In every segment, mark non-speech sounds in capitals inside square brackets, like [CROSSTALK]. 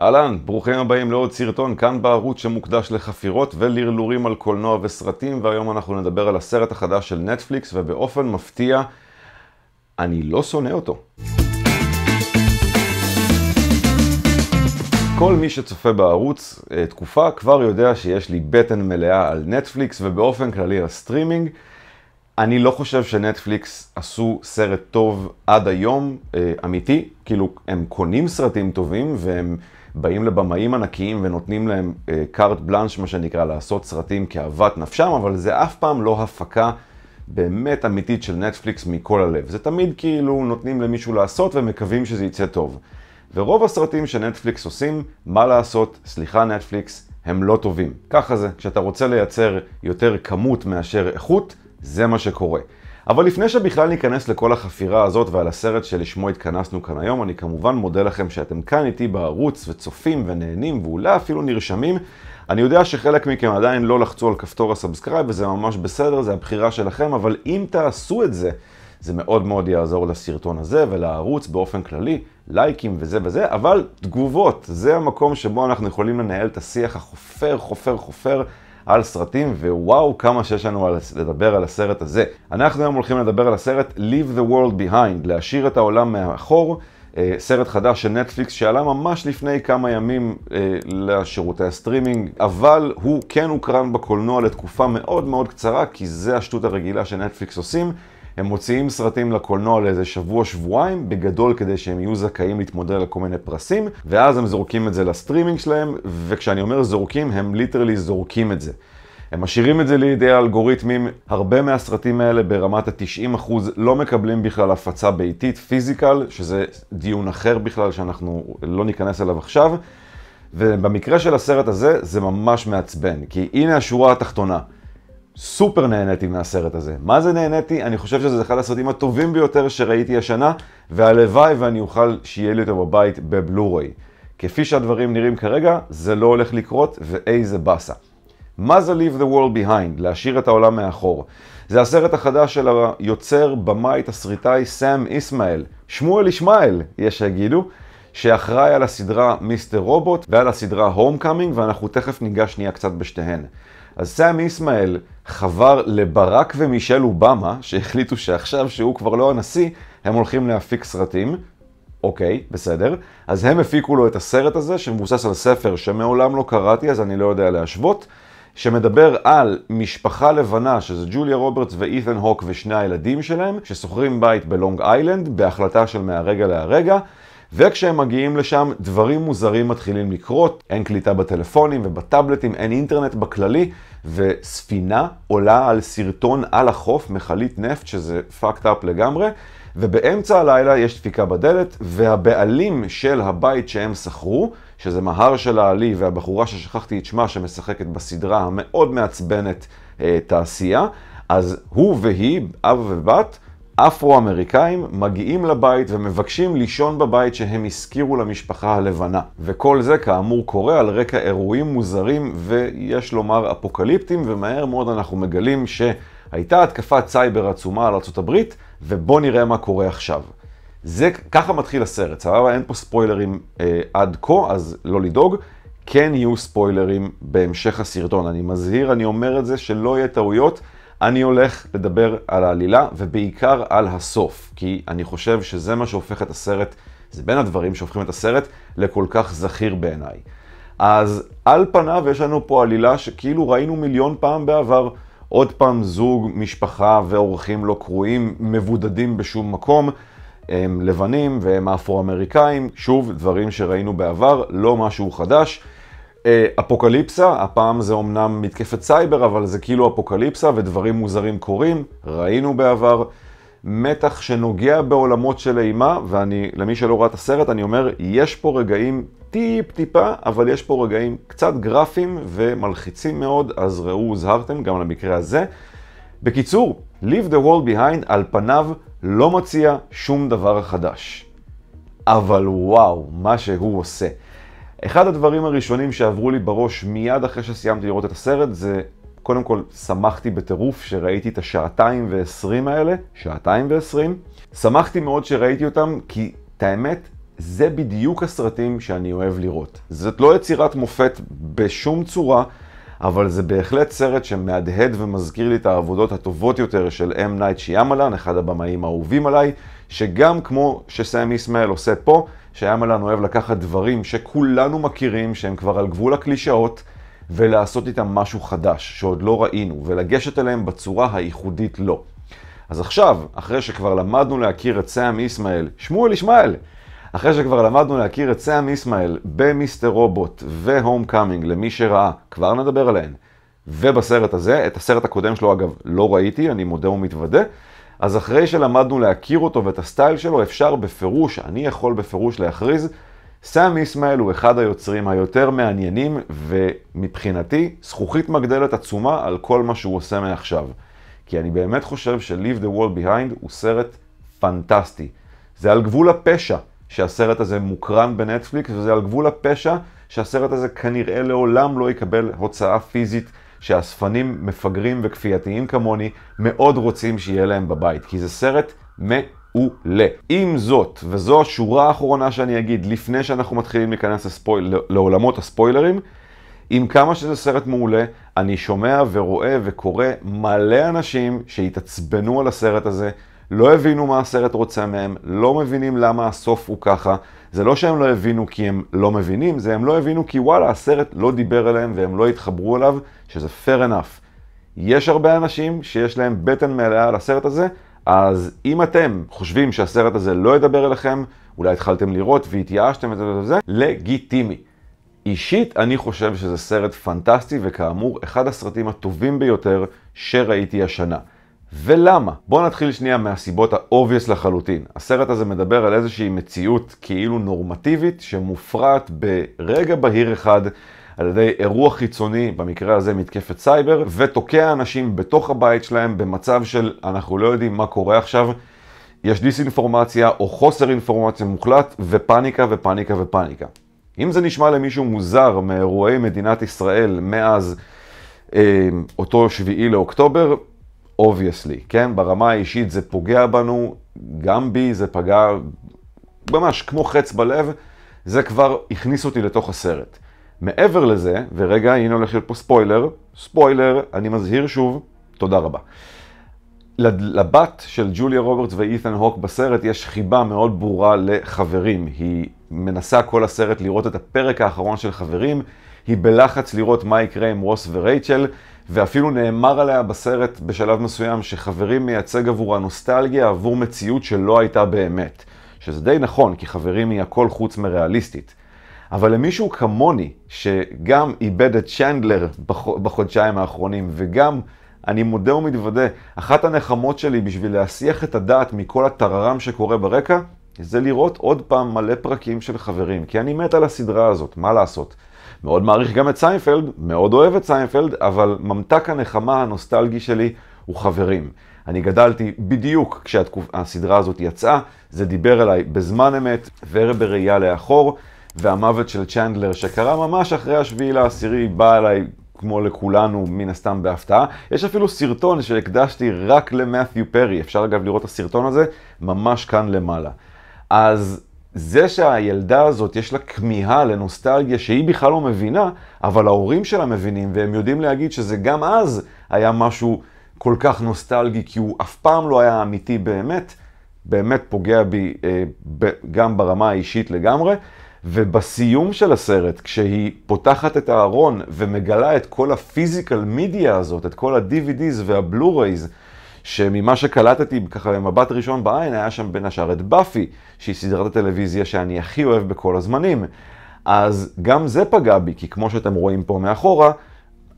אהלן, ברוכים הבאים לעוד סרטון כאן בערוץ שמוקדש לחפירות ולרלורים על קולנוע וסרטים והיום אנחנו נדבר על הסרט החדש של נטפליקס ובאופן מפתיע אני לא שונא אותו. כל מי שצופה בערוץ אה, תקופה כבר יודע שיש לי בטן מלאה על נטפליקס ובאופן כללי על סטרימינג. אני לא חושב שנטפליקס עשו סרט טוב עד היום, אה, אמיתי. כאילו, הם קונים סרטים טובים והם... באים לבמאים ענקיים ונותנים להם אה, קארט בלאנש, מה שנקרא, לעשות סרטים כאוות נפשם, אבל זה אף פעם לא הפקה באמת אמיתית של נטפליקס מכל הלב. זה תמיד כאילו נותנים למישהו לעשות ומקווים שזה יצא טוב. ורוב הסרטים שנטפליקס עושים, מה לעשות, סליחה נטפליקס, הם לא טובים. ככה זה, כשאתה רוצה לייצר יותר כמות מאשר איכות, זה מה שקורה. אבל לפני שבכלל ניכנס לכל החפירה הזאת ועל הסרט שלשמו התכנסנו כאן היום, אני כמובן מודה לכם שאתם כאן איתי בערוץ וצופים ונהנים ואולי אפילו נרשמים. אני יודע שחלק מכם עדיין לא לחצו על כפתור הסאבסקרייב וזה ממש בסדר, זה הבחירה שלכם, אבל אם תעשו את זה, זה מאוד מאוד יעזור לסרטון הזה ולערוץ באופן כללי, לייקים וזה וזה, אבל תגובות, זה המקום שבו אנחנו יכולים לנהל את השיח החופר, חופר, חופר על סרטים, ווואו כמה שיש לנו על, לדבר על הסרט הזה. אנחנו היום הולכים לדבר על הסרט Leave the World Behind, להשאיר את העולם מאחור. אה, סרט חדש של נטפליקס שעלה ממש לפני כמה ימים אה, לשירותי הסטרימינג, אבל הוא כן הוקרן בקולנוע לתקופה מאוד מאוד קצרה, כי זה השטות הרגילה שנטפליקס עושים. הם מוציאים סרטים לקולנוע לאיזה שבוע-שבועיים, בגדול כדי שהם יהיו זכאים להתמודד על כל מיני פרסים, ואז הם זורקים את זה לסטרימינג שלהם, וכשאני אומר זורקים, הם ליטרלי זורקים את זה. הם משאירים את זה לידי האלגוריתמים, הרבה מהסרטים האלה ברמת ה-90% לא מקבלים בכלל הפצה ביתית, פיזיקל, שזה דיון אחר בכלל שאנחנו לא ניכנס אליו עכשיו, ובמקרה של הסרט הזה זה ממש מעצבן, כי הנה השורה התחתונה. סופר נהניתי מהסרט הזה. מה זה נהניתי? אני חושב שזה אחד הסרטים הטובים ביותר שראיתי השנה, והלוואי ואני אוכל שיהיה לי אותו בבית בבלו-ריי. כפי שהדברים נראים כרגע, זה לא הולך לקרות, ואיזה באסה. מה זה Leave the World Behind? להשאיר את העולם מאחור. זה הסרט החדש של היוצר, במאי, תסריטאי סאם איסמעאל. שמואל ישמעאל, יש שיגידו. שאחראי על הסדרה מיסטר רובוט ועל הסדרה הום קאמינג, ואנחנו תכף ניגש שנייה קצת בשתיהן. אז סאם איסמעאל חבר לברק ומישל אובמה, שהחליטו שעכשיו שהוא כבר לא הנשיא, הם הולכים להפיק סרטים. אוקיי, בסדר. אז הם הפיקו לו את הסרט הזה, שמבוסס על ספר שמעולם לא קראתי, אז אני לא יודע להשוות, שמדבר על משפחה לבנה, שזה ג'וליה רוברטס ואית'ן הוק ושני הילדים שלהם, ששוכרים בית בלונג איילנד, בהחלטה של מהרגע להרגע. וכשהם מגיעים לשם, דברים מוזרים מתחילים לקרות, אין קליטה בטלפונים ובטאבלטים, אין אינטרנט בכללי, וספינה עולה על סרטון על החוף, מכלית נפט, שזה fucked up לגמרי, ובאמצע הלילה יש דפיקה בדלת, והבעלים של הבית שהם שכרו, שזה מהר של העלי והבחורה ששכחתי את שמה שמשחקת בסדרה המאוד מעצבנת אה, תעשייה, אז הוא והיא, אב ובת, אפרו-אמריקאים מגיעים לבית ומבקשים לישון בבית שהם השכירו למשפחה הלבנה. וכל זה כאמור קורה על רקע אירועים מוזרים ויש לומר אפוקליפטיים, ומהר מאוד אנחנו מגלים שהייתה התקפת סייבר עצומה על ארה"ב, ובואו נראה מה קורה עכשיו. זה, ככה מתחיל הסרט, סבבה? אין פה ספוילרים אה, עד כה, אז לא לדאוג. כן יהיו ספוילרים בהמשך הסרטון. אני מזהיר, אני אומר את זה, שלא יהיה טעויות. אני הולך לדבר על העלילה ובעיקר על הסוף, כי אני חושב שזה מה שהופך את הסרט, זה בין הדברים שהופכים את הסרט לכל כך זכיר בעיניי. אז על פניו יש לנו פה עלילה שכאילו ראינו מיליון פעם בעבר. עוד פעם זוג, משפחה ואורחים לא קרואים, מבודדים בשום מקום. הם לבנים והם אפרו-אמריקאים, שוב, דברים שראינו בעבר, לא משהו חדש. אה, אפוקליפסה, הפעם זה אומנם מתקפת סייבר, אבל זה כאילו אפוקליפסה ודברים מוזרים קורים, ראינו בעבר. מתח שנוגע בעולמות של אימה, ואני, למי שלא ראה את הסרט, אני אומר, יש פה רגעים טיפ-טיפה, אבל יש פה רגעים קצת גרפיים ומלחיצים מאוד, אז ראו, הוזהרתם גם למקרה הזה. בקיצור, Leave the World Behind על פניו לא מציע שום דבר חדש. אבל וואו, מה שהוא עושה. אחד הדברים הראשונים שעברו לי בראש מיד אחרי שסיימתי לראות את הסרט זה, קודם כל, שמחתי בטירוף שראיתי את השעתיים ועשרים האלה, שעתיים ועשרים. שמחתי מאוד שראיתי אותם, כי את האמת, זה בדיוק הסרטים שאני אוהב לראות. זאת לא יצירת מופת בשום צורה, אבל זה בהחלט סרט שמהדהד ומזכיר לי את העבודות הטובות יותר של אמנייט שיאמלן, אחד הבמאים האהובים עליי, שגם כמו שסם איסמאל עושה פה, שאיימן אוהב לקחת דברים שכולנו מכירים, שהם כבר על גבול הקלישאות, ולעשות איתם משהו חדש, שעוד לא ראינו, ולגשת אליהם בצורה הייחודית לו. לא. אז עכשיו, אחרי שכבר למדנו להכיר את סאם איסמעאל, שמואל ישמעאל, אחרי שכבר למדנו להכיר את סאם איסמעאל במיסטר רובוט והום קאמינג, למי שראה, כבר נדבר עליהן, ובסרט הזה, את הסרט הקודם שלו אגב לא ראיתי, אני מודה ומתוודה, אז אחרי שלמדנו להכיר אותו ואת הסטייל שלו, אפשר בפירוש, אני יכול בפירוש להכריז, סאם איסמעאל הוא אחד היוצרים היותר מעניינים, ומבחינתי, זכוכית מגדלת עצומה על כל מה שהוא עושה מעכשיו. כי אני באמת חושב ש-Leave the World Behind הוא סרט פנטסטי. זה על גבול הפשע שהסרט הזה מוקרן בנטפליקס, וזה על גבול הפשע שהסרט הזה כנראה לעולם לא יקבל הוצאה פיזית שאספנים מפגרים וכפייתיים כמוני מאוד רוצים שיהיה להם בבית, כי זה סרט מעולה. עם זאת, וזו השורה האחרונה שאני אגיד לפני שאנחנו מתחילים להיכנס לספויל... לעולמות הספוילרים, עם כמה שזה סרט מעולה, אני שומע ורואה וקורא מלא אנשים שהתעצבנו על הסרט הזה, לא הבינו מה הסרט רוצה מהם, לא מבינים למה הסוף הוא ככה. זה לא שהם לא הבינו כי הם לא מבינים, זה הם לא הבינו כי וואלה, הסרט לא דיבר אליהם והם לא התחברו אליו, שזה fair enough. יש הרבה אנשים שיש להם בטן מלאה על הסרט הזה, אז אם אתם חושבים שהסרט הזה לא ידבר אליכם, אולי התחלתם לראות והתייאשתם וזה וזה, לגיטימי. אישית, אני חושב שזה סרט פנטסטי, וכאמור, אחד הסרטים הטובים ביותר שראיתי השנה. ולמה? בואו נתחיל שנייה מהסיבות האובייס לחלוטין. הסרט הזה מדבר על איזושהי מציאות כאילו נורמטיבית שמופרעת ברגע בהיר אחד על ידי אירוע חיצוני, במקרה הזה מתקפת סייבר, ותוקע אנשים בתוך הבית שלהם במצב של אנחנו לא יודעים מה קורה עכשיו. יש דיסאינפורמציה או חוסר אינפורמציה מוחלט ופאניקה ופאניקה ופאניקה. אם זה נשמע למישהו מוזר מאירועי מדינת ישראל מאז אה, אותו שביעי לאוקטובר, אובייסלי, כן? ברמה האישית זה פוגע בנו, גם בי זה פגע ממש כמו חץ בלב, זה כבר הכניס אותי לתוך הסרט. מעבר לזה, ורגע, הנה הולך להיות פה ספוילר, ספוילר, אני מזהיר שוב, תודה רבה. לבת של ג'וליה רוברטס ואית'ן הוק בסרט יש חיבה מאוד ברורה לחברים. היא מנסה כל הסרט לראות את הפרק האחרון של חברים, היא בלחץ לראות מה יקרה עם רוס ורייצ'ל, ואפילו נאמר עליה בסרט בשלב מסוים שחברים מייצג עבורה נוסטלגיה עבור מציאות שלא הייתה באמת. שזה די נכון, כי חברים היא הכל חוץ מריאליסטית. אבל למישהו כמוני, שגם איבד את צ'נדלר בח... בחודשיים האחרונים, וגם, אני מודה ומתוודה, אחת הנחמות שלי בשביל להסיח את הדעת מכל הטררם שקורה ברקע, זה לראות עוד פעם מלא פרקים של חברים, כי אני מת על הסדרה הזאת, מה לעשות? מאוד מעריך גם את סיינפלד, מאוד אוהב את סיינפלד, אבל ממתק הנחמה הנוסטלגי שלי הוא חברים. אני גדלתי בדיוק כשהסדרה הזאת יצאה, זה דיבר אליי בזמן אמת, ובראייה לאחור, והמוות של צ'נדלר שקרה ממש אחרי השביעי לעשירי בא אליי כמו לכולנו, מן הסתם בהפתעה. יש אפילו סרטון שהקדשתי רק למאת'יו פרי, אפשר אגב לראות את הסרטון הזה ממש כאן למעלה. אז זה שהילדה הזאת יש לה כמיהה לנוסטלגיה שהיא בכלל לא מבינה, אבל ההורים שלה מבינים, והם יודעים להגיד שזה גם אז היה משהו כל כך נוסטלגי, כי הוא אף פעם לא היה אמיתי באמת, באמת פוגע בי אה, ב, גם ברמה האישית לגמרי. ובסיום של הסרט, כשהיא פותחת את הארון ומגלה את כל הפיזיקל מידיה הזאת, את כל ה-DVDs וה וה-Blu-rays, שממה שקלטתי ככה במבט ראשון בעין, היה שם בין השאר את באפי, שהיא סדרת הטלוויזיה שאני הכי אוהב בכל הזמנים. אז גם זה פגע בי, כי כמו שאתם רואים פה מאחורה,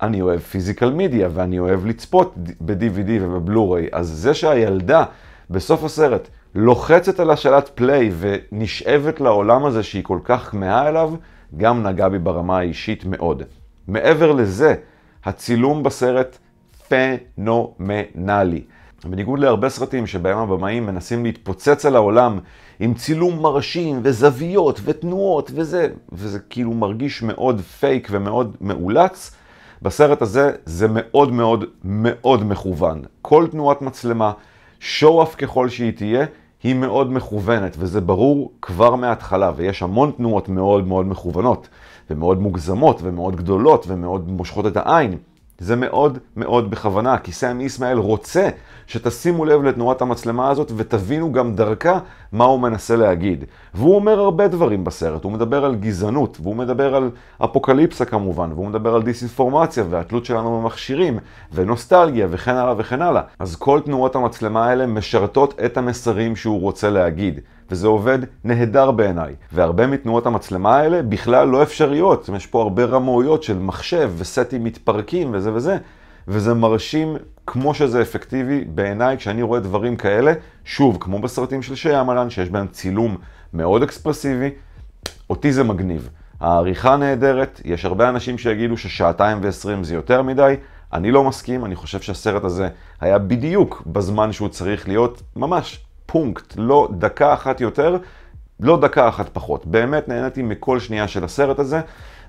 אני אוהב פיזיקל מדיה ואני אוהב לצפות ב-DVD ובבלו-ריי. אז זה שהילדה בסוף הסרט לוחצת על השאלת פליי ונשאבת לעולם הזה שהיא כל כך כמהה אליו, גם נגע בי ברמה האישית מאוד. מעבר לזה, הצילום בסרט פנומנלי. בניגוד להרבה סרטים שבהם הבמאים מנסים להתפוצץ על העולם עם צילום מרשים וזוויות ותנועות וזה, וזה כאילו מרגיש מאוד פייק ומאוד מאולץ, בסרט הזה זה מאוד מאוד מאוד מכוון. כל תנועת מצלמה, show-off ככל שהיא תהיה, היא מאוד מכוונת, וזה ברור כבר מההתחלה, ויש המון תנועות מאוד מאוד מכוונות, ומאוד מוגזמות, ומאוד גדולות, ומאוד מושכות את העין. זה מאוד מאוד בכוונה, כי סם איסמעאל רוצה שתשימו לב לתנועת המצלמה הזאת ותבינו גם דרכה מה הוא מנסה להגיד. והוא אומר הרבה דברים בסרט, הוא מדבר על גזענות, והוא מדבר על אפוקליפסה כמובן, והוא מדבר על דיסאינפורמציה והתלות שלנו במכשירים, ונוסטלגיה וכן הלאה וכן הלאה. אז כל תנועות המצלמה האלה משרתות את המסרים שהוא רוצה להגיד. וזה עובד נהדר בעיניי. והרבה מתנועות המצלמה האלה בכלל לא אפשריות. יש פה הרבה רמאויות של מחשב וסטים מתפרקים וזה וזה, וזה מרשים כמו שזה אפקטיבי בעיניי כשאני רואה דברים כאלה, שוב, כמו בסרטים של שיאמלן, שיש בהם צילום מאוד אקספרסיבי, אותי זה מגניב. העריכה נהדרת, יש הרבה אנשים שיגידו ששעתיים ועשרים זה יותר מדי, אני לא מסכים, אני חושב שהסרט הזה היה בדיוק בזמן שהוא צריך להיות, ממש פונקט, לא דקה אחת יותר, לא דקה אחת פחות. באמת נהניתי מכל שנייה של הסרט הזה,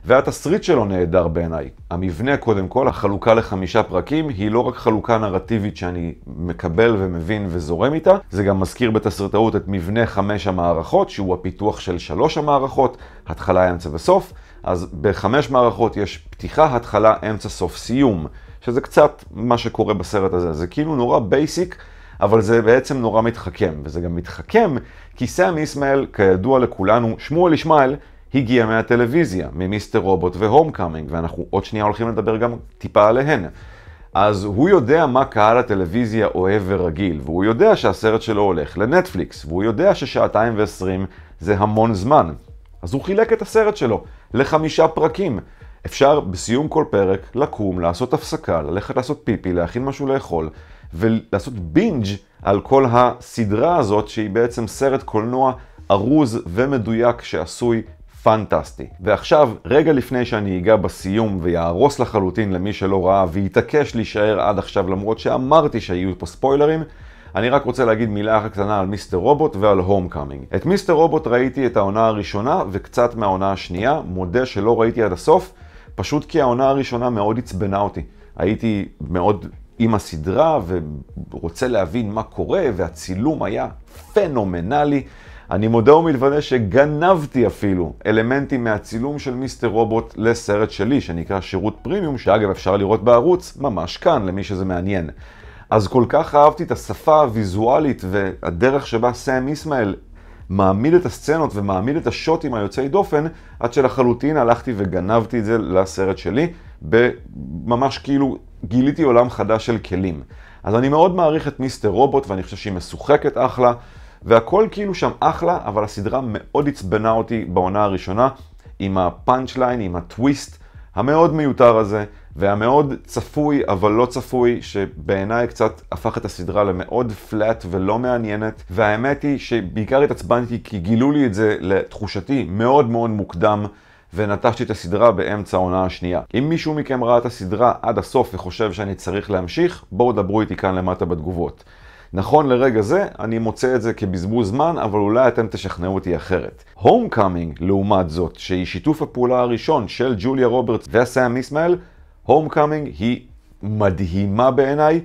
והתסריט שלו נהדר בעיניי. המבנה קודם כל, החלוקה לחמישה פרקים, היא לא רק חלוקה נרטיבית שאני מקבל ומבין וזורם איתה, זה גם מזכיר בתסריטאות את מבנה חמש המערכות, שהוא הפיתוח של שלוש המערכות, התחלה, אמצע וסוף. אז בחמש מערכות יש פתיחה, התחלה, אמצע, סוף, סיום. שזה קצת מה שקורה בסרט הזה, זה כאילו נורא בייסיק. אבל זה בעצם נורא מתחכם, וזה גם מתחכם כי סמי איסמעאל, כידוע לכולנו, שמואל ישמעאל, הגיע מהטלוויזיה, ממיסטר רובוט והום קאמינג, ואנחנו עוד שנייה הולכים לדבר גם טיפה עליהן. אז הוא יודע מה קהל הטלוויזיה אוהב ורגיל, והוא יודע שהסרט שלו הולך לנטפליקס, והוא יודע ששעתיים ועשרים זה המון זמן. אז הוא חילק את הסרט שלו לחמישה פרקים. אפשר בסיום כל פרק לקום, לעשות הפסקה, ללכת לעשות פיפי, להכין משהו לאכול, ולעשות בינג' על כל הסדרה הזאת, שהיא בעצם סרט קולנוע ארוז ומדויק שעשוי פנטסטי. ועכשיו, רגע לפני שאני אגע בסיום ויהרוס לחלוטין למי שלא ראה ויתעקש להישאר עד עכשיו למרות שאמרתי שהיו פה ספוילרים, אני רק רוצה להגיד מילה אחת קטנה על מיסטר רובוט ועל הום קאמינג. את מיסטר רובוט ראיתי את העונה הראשונה וקצת מהעונה השנייה, מודה שלא ראיתי עד הסוף, פשוט כי העונה הראשונה מאוד עצבנה אותי. הייתי מאוד עם הסדרה ורוצה להבין מה קורה, והצילום היה פנומנלי. אני מודה ומתוודה שגנבתי אפילו אלמנטים מהצילום של מיסטר רובוט לסרט שלי, שנקרא שירות פרימיום, שאגב אפשר לראות בערוץ, ממש כאן, למי שזה מעניין. אז כל כך אהבתי את השפה הוויזואלית והדרך שבה סאם איסמעאל מעמיד את הסצנות ומעמיד את השוטים היוצאי דופן, עד שלחלוטין הלכתי וגנבתי את זה לסרט שלי. ממש כאילו גיליתי עולם חדש של כלים. אז אני מאוד מעריך את מיסטר רובוט, ואני חושב שהיא משוחקת אחלה, והכל כאילו שם אחלה, אבל הסדרה מאוד עצבנה אותי בעונה הראשונה, עם הפאנצ' ליין, עם הטוויסט המאוד מיותר הזה, והמאוד צפוי אבל לא צפוי, שבעיניי קצת הפך את הסדרה למאוד פלאט ולא מעניינת, והאמת היא שבעיקר התעצבנתי כי גילו לי את זה לתחושתי מאוד מאוד מוקדם. ונטשתי את הסדרה באמצע העונה השנייה. אם מישהו מכם ראה את הסדרה עד הסוף וחושב שאני צריך להמשיך, בואו דברו איתי כאן למטה בתגובות. נכון לרגע זה, אני מוצא את זה כבזבוז זמן, אבל אולי אתם תשכנעו אותי אחרת. הומקאמינג, לעומת זאת, שהיא שיתוף הפעולה הראשון של ג'וליה רוברטס וסאם איסמעאל, הומקאמינג היא מדהימה בעיניי.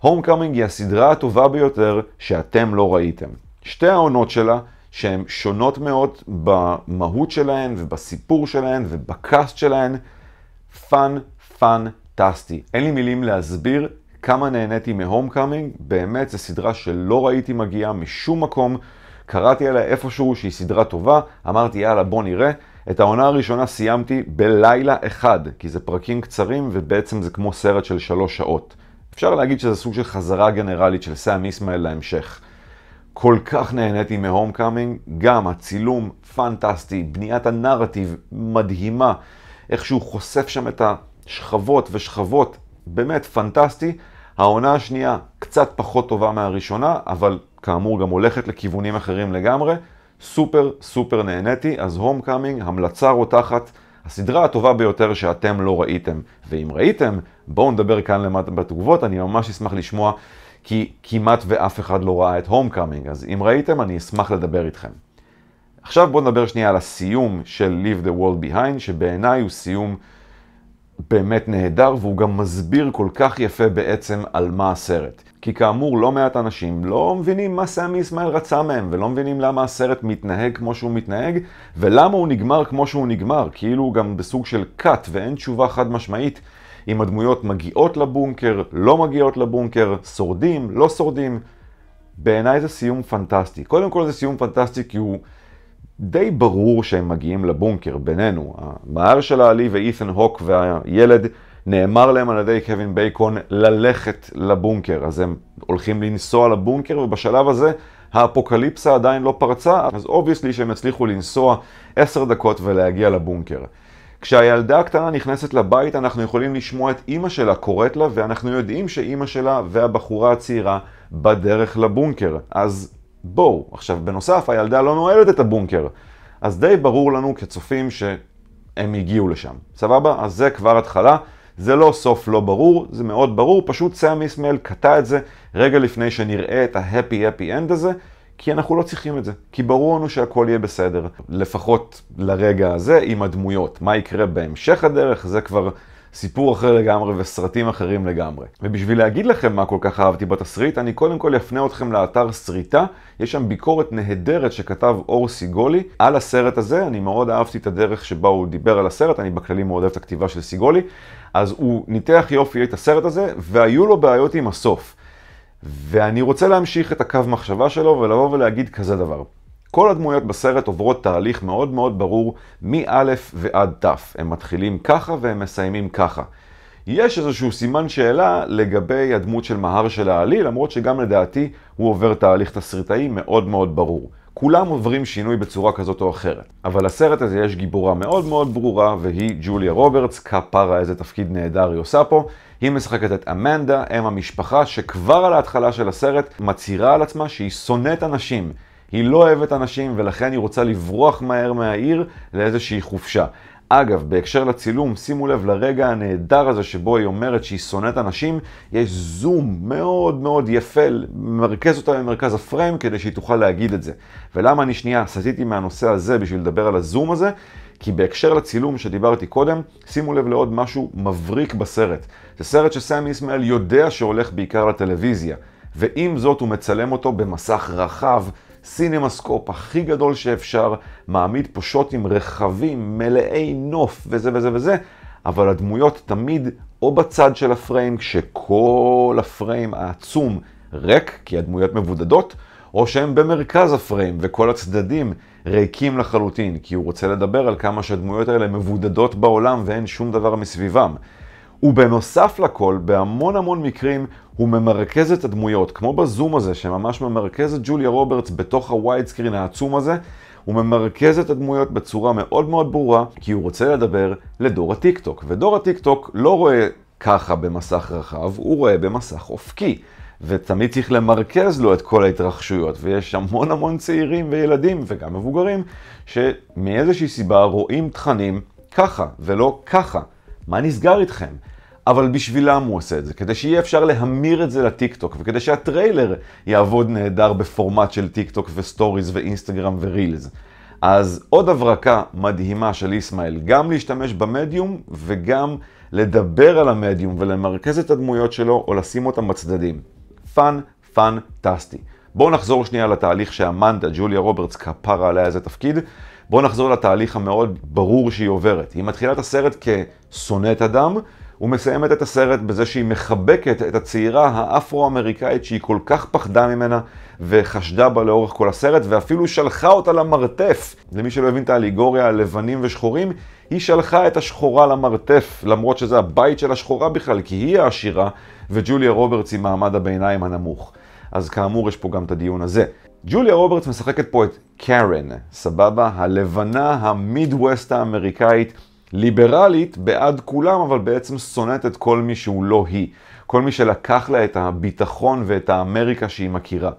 הומקאמינג היא הסדרה הטובה ביותר שאתם לא ראיתם. שתי העונות שלה שהן שונות מאוד במהות שלהן ובסיפור שלהן ובקאסט שלהן. פאן, פאן, טסטי. אין לי מילים להסביר כמה נהניתי מהום קאמינג, באמת זו סדרה שלא ראיתי מגיעה משום מקום. קראתי עליה איפשהו שהיא סדרה טובה, אמרתי יאללה בוא נראה. את העונה הראשונה סיימתי בלילה אחד, כי זה פרקים קצרים ובעצם זה כמו סרט של שלוש שעות. אפשר להגיד שזה סוג של חזרה גנרלית של סאם איסמעאל להמשך. כל כך נהניתי מהום קאמינג, גם הצילום פנטסטי, בניית הנרטיב מדהימה, איך שהוא חושף שם את השכבות ושכבות, באמת פנטסטי. העונה השנייה קצת פחות טובה מהראשונה, אבל כאמור גם הולכת לכיוונים אחרים לגמרי. סופר סופר נהניתי, אז הום קאמינג, המלצה רותחת, הסדרה הטובה ביותר שאתם לא ראיתם. ואם ראיתם, בואו נדבר כאן למטה בתגובות, אני ממש אשמח לשמוע כי כמעט ואף אחד לא ראה את הום קאמינג, אז אם ראיתם, אני אשמח לדבר איתכם. עכשיו בואו נדבר שנייה על הסיום של Leave the World Behind, שבעיניי הוא סיום באמת נהדר, והוא גם מסביר כל כך יפה בעצם על מה הסרט. כי כאמור, לא מעט אנשים לא מבינים מה סמי ישראל רצה מהם, ולא מבינים למה הסרט מתנהג כמו שהוא מתנהג, ולמה הוא נגמר כמו שהוא נגמר, כאילו הוא גם בסוג של cut, ואין תשובה חד משמעית אם הדמויות מגיעות לבונקר, לא מגיעות לבונקר, שורדים, לא שורדים. בעיניי זה סיום פנטסטי. קודם כל זה סיום פנטסטי כי הוא די ברור שהם מגיעים לבונקר בינינו. המהר של העלי ואית'ן הוק והילד נאמר להם על ידי קווין בייקון ללכת לבונקר, אז הם הולכים לנסוע לבונקר, ובשלב הזה האפוקליפסה עדיין לא פרצה, אז אובייסלי שהם יצליחו לנסוע עשר דקות ולהגיע לבונקר. כשהילדה הקטנה נכנסת לבית אנחנו יכולים לשמוע את אימא שלה קוראת לה ואנחנו יודעים שאימא שלה והבחורה הצעירה בדרך לבונקר. אז בואו. עכשיו, בנוסף, הילדה לא נועלת את הבונקר. אז די ברור לנו כצופים שהם הגיעו לשם. סבבה? אז זה כבר התחלה. זה לא סוף לא ברור, זה מאוד ברור, פשוט סאם איסמאל קטע את זה רגע לפני שנראה את ההפי-הפי-אנד הזה. כי אנחנו לא צריכים את זה. כי ברור לנו שהכל יהיה בסדר, לפחות לרגע הזה עם הדמויות. מה יקרה בהמשך הדרך, זה כבר סיפור אחר לגמרי וסרטים אחרים לגמרי. ובשביל להגיד לכם מה כל כך אהבתי בתסריט, אני קודם כל אפנה אתכם לאתר סריטה, יש שם ביקורת נהדרת שכתב אור סיגולי על הסרט הזה, אני מאוד אהבתי את הדרך שבה הוא דיבר על הסרט, אני בכללי מאוד אוהב את הכתיבה של סיגולי, אז הוא ניתח יופי את הסרט הזה, והיו לו בעיות עם הסוף. ואני רוצה להמשיך את הקו מחשבה שלו ולבוא ולהגיד כזה דבר. כל הדמויות בסרט עוברות תהליך מאוד מאוד ברור מא' ועד ת'. הם מתחילים ככה והם מסיימים ככה. יש איזשהו סימן שאלה לגבי הדמות של מהר של העלי, למרות שגם לדעתי הוא עובר תהליך תסריטאי מאוד מאוד ברור. כולם עוברים שינוי בצורה כזאת או אחרת. אבל לסרט הזה יש גיבורה מאוד מאוד ברורה, והיא ג'וליה רוברטס, כפרה איזה תפקיד נהדר היא עושה פה. היא משחקת את אמנדה, אם המשפחה, שכבר על ההתחלה של הסרט מצהירה על עצמה שהיא שונאת אנשים. היא לא אוהבת אנשים ולכן היא רוצה לברוח מהר מהעיר לאיזושהי חופשה. אגב, בהקשר לצילום, שימו לב לרגע הנהדר הזה שבו היא אומרת שהיא שונאת אנשים, יש זום מאוד מאוד יפה, מרכז אותה במרכז הפריים כדי שהיא תוכל להגיד את זה. ולמה אני שנייה סטיתי מהנושא הזה בשביל לדבר על הזום הזה? כי בהקשר לצילום שדיברתי קודם, שימו לב לעוד משהו מבריק בסרט. זה סרט שסמי ישמעאל יודע שהולך בעיקר לטלוויזיה, ועם זאת הוא מצלם אותו במסך רחב סינמסקופ הכי גדול שאפשר, מעמיד פה שוטים רחבים, מלאי נוף וזה וזה וזה, אבל הדמויות תמיד או בצד של הפריים, כשכל הפריים העצום ריק, כי הדמויות מבודדות, או שהם במרכז הפריים וכל הצדדים ריקים לחלוטין, כי הוא רוצה לדבר על כמה שהדמויות האלה מבודדות בעולם ואין שום דבר מסביבם. ובנוסף לכל, בהמון המון מקרים הוא ממרכז את הדמויות, כמו בזום הזה, שממש ממרכז את ג'וליה רוברטס בתוך הווייד סקרין העצום הזה, הוא ממרכז את הדמויות בצורה מאוד מאוד ברורה, כי הוא רוצה לדבר לדור הטיקטוק, ודור הטיקטוק לא רואה ככה במסך רחב, הוא רואה במסך אופקי. ותמיד צריך למרכז לו את כל ההתרחשויות, ויש המון המון צעירים וילדים וגם מבוגרים שמאיזושהי סיבה רואים תכנים ככה ולא ככה. מה נסגר איתכם? אבל בשבילם הוא עושה את זה, כדי שיהיה אפשר להמיר את זה לטיקטוק, וכדי שהטריילר יעבוד נהדר בפורמט של טיקטוק וסטוריז ואינסטגרם ורילס. אז עוד הברקה מדהימה של ישמעאל, גם להשתמש במדיום וגם לדבר על המדיום ולמרכז את הדמויות שלו או לשים אותם בצדדים. פאן, פאנטסטי. בואו נחזור שנייה לתהליך שאמנדה, ג'וליה רוברטס, כפרה עליה איזה תפקיד. בואו נחזור לתהליך המאוד ברור שהיא עוברת. היא מתחילה את הסרט כשונאת אדם, ומסיימת את הסרט בזה שהיא מחבקת את הצעירה האפרו-אמריקאית שהיא כל כך פחדה ממנה וחשדה בה לאורך כל הסרט, ואפילו שלחה אותה למרתף. למי שלא הבין את האליגוריה הלבנים ושחורים, היא שלחה את השחורה למרתף, למרות שזה הבית של השחורה בכלל, כי היא העשירה, וג'וליה רוברטס היא מעמד הביניים הנמוך. אז כאמור, יש פה גם את הדיון הזה. ג'וליה רוברטס משחקת פה את קארן, סבבה? הלבנה המידווסט האמריקאית. ליברלית בעד כולם, אבל בעצם שונאת את כל מי שהוא לא היא. כל מי שלקח לה את הביטחון ואת האמריקה שהיא מכירה.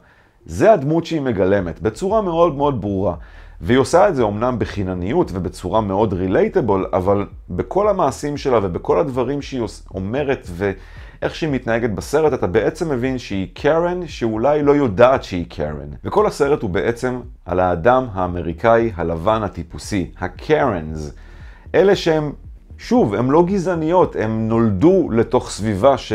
זה הדמות שהיא מגלמת, בצורה מאוד מאוד ברורה. והיא עושה את זה אמנם בחינניות ובצורה מאוד רילייטבול, אבל בכל המעשים שלה ובכל הדברים שהיא אומרת ואיך שהיא מתנהגת בסרט, אתה בעצם מבין שהיא קרן שאולי לא יודעת שהיא קרן. וכל הסרט הוא בעצם על האדם האמריקאי הלבן הטיפוסי, הקרנס. אלה שהם, שוב, הם לא גזעניות, הם נולדו לתוך סביבה ש...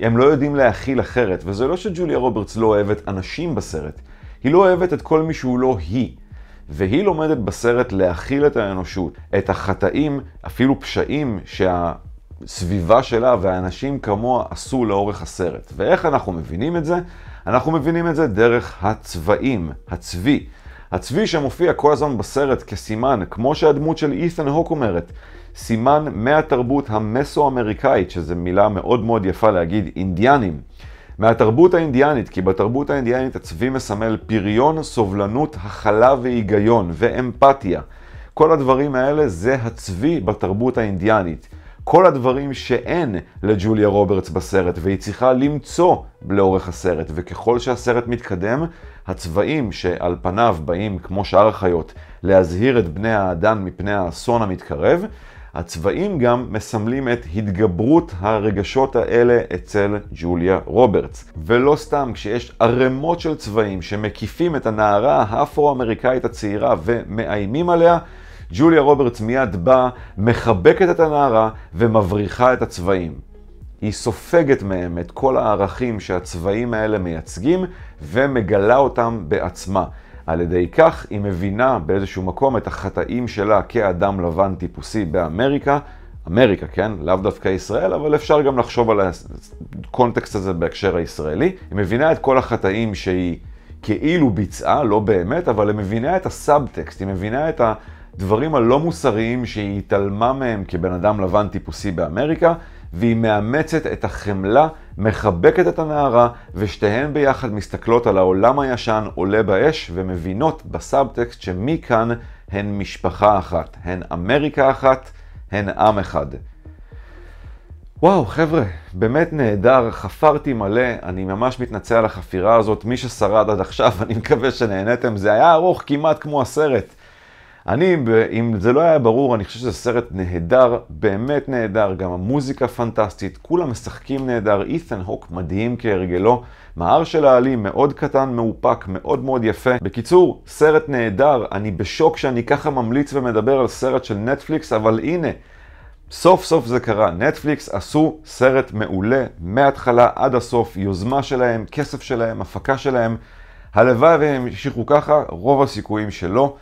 הם לא יודעים להכיל אחרת, וזה לא שג'וליה רוברטס לא אוהבת אנשים בסרט, היא לא אוהבת את כל מי שהוא לא היא. והיא לומדת בסרט להכיל את האנושות, את החטאים, אפילו פשעים, שהסביבה שלה והאנשים כמוה עשו לאורך הסרט. ואיך אנחנו מבינים את זה? אנחנו מבינים את זה דרך הצבעים, הצבי. הצבי שמופיע כל הזמן בסרט כסימן, כמו שהדמות של אית'ן הוק אומרת, סימן מהתרבות המסו-אמריקאית, שזו מילה מאוד מאוד יפה להגיד, אינדיאנים. מהתרבות האינדיאנית, כי בתרבות האינדיאנית הצבי מסמל פריון, סובלנות, הכלה והיגיון, ואמפתיה. כל הדברים האלה זה הצבי בתרבות האינדיאנית. כל הדברים שאין לג'וליה רוברטס בסרט, והיא צריכה למצוא לאורך הסרט, וככל שהסרט מתקדם, הצבעים שעל פניו באים, כמו שאר החיות, להזהיר את בני האדם מפני האסון המתקרב, הצבעים גם מסמלים את התגברות הרגשות האלה אצל ג'וליה רוברטס. ולא סתם, כשיש ערימות של צבעים שמקיפים את הנערה האפרו-אמריקאית הצעירה ומאיימים עליה, ג'וליה רוברטס מיד באה, מחבקת את הנערה ומבריחה את הצבעים. היא סופגת מהם את כל הערכים שהצבעים האלה מייצגים, ומגלה אותם בעצמה. על ידי כך היא מבינה באיזשהו מקום את החטאים שלה כאדם לבן טיפוסי באמריקה, אמריקה, כן? לאו דווקא ישראל, אבל אפשר גם לחשוב על הקונטקסט הזה בהקשר הישראלי. היא מבינה את כל החטאים שהיא כאילו ביצעה, לא באמת, אבל היא מבינה את הסאבטקסט, היא מבינה את הדברים הלא מוסריים שהיא התעלמה מהם כבן אדם לבן טיפוסי באמריקה, והיא מאמצת את החמלה, מחבקת את הנערה, ושתיהן ביחד מסתכלות על העולם הישן עולה באש, ומבינות בסאבטקסט שמכאן הן משפחה אחת, הן אמריקה אחת, הן עם אחד. וואו, חבר'ה, באמת נהדר, חפרתי מלא, אני ממש מתנצל על החפירה הזאת. מי ששרד עד עכשיו, [LAUGHS] אני מקווה שנהניתם, זה היה ארוך כמעט כמו הסרט. אני, אם זה לא היה ברור, אני חושב שזה סרט נהדר, באמת נהדר, גם המוזיקה פנטסטית, כולם משחקים נהדר, אית'ן הוק מדהים כהרגלו, מהר של העלי מאוד קטן, מאופק, מאוד מאוד יפה. בקיצור, סרט נהדר, אני בשוק שאני ככה ממליץ ומדבר על סרט של נטפליקס, אבל הנה, סוף סוף זה קרה, נטפליקס עשו סרט מעולה מההתחלה עד הסוף, יוזמה שלהם, כסף שלהם, הפקה שלהם. הלוואי והם המשיכו ככה, רוב הסיכויים שלא.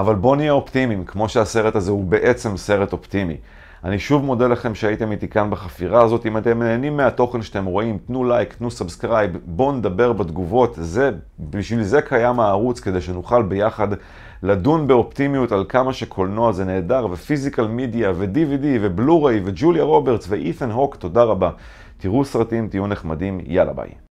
אבל בואו נהיה אופטימיים, כמו שהסרט הזה הוא בעצם סרט אופטימי. אני שוב מודה לכם שהייתם איתי כאן בחפירה הזאת. אם אתם נהנים מהתוכן שאתם רואים, תנו לייק, תנו סאבסקרייב, בואו נדבר בתגובות. זה, בשביל זה קיים הערוץ, כדי שנוכל ביחד לדון באופטימיות על כמה שקולנוע זה נהדר, ופיזיקל מידיה, ו-DVD, ובלו-ריי, וג'וליה רוברטס, ואית'ן הוק, תודה רבה. תראו סרטים, תהיו נחמדים, יאללה ביי.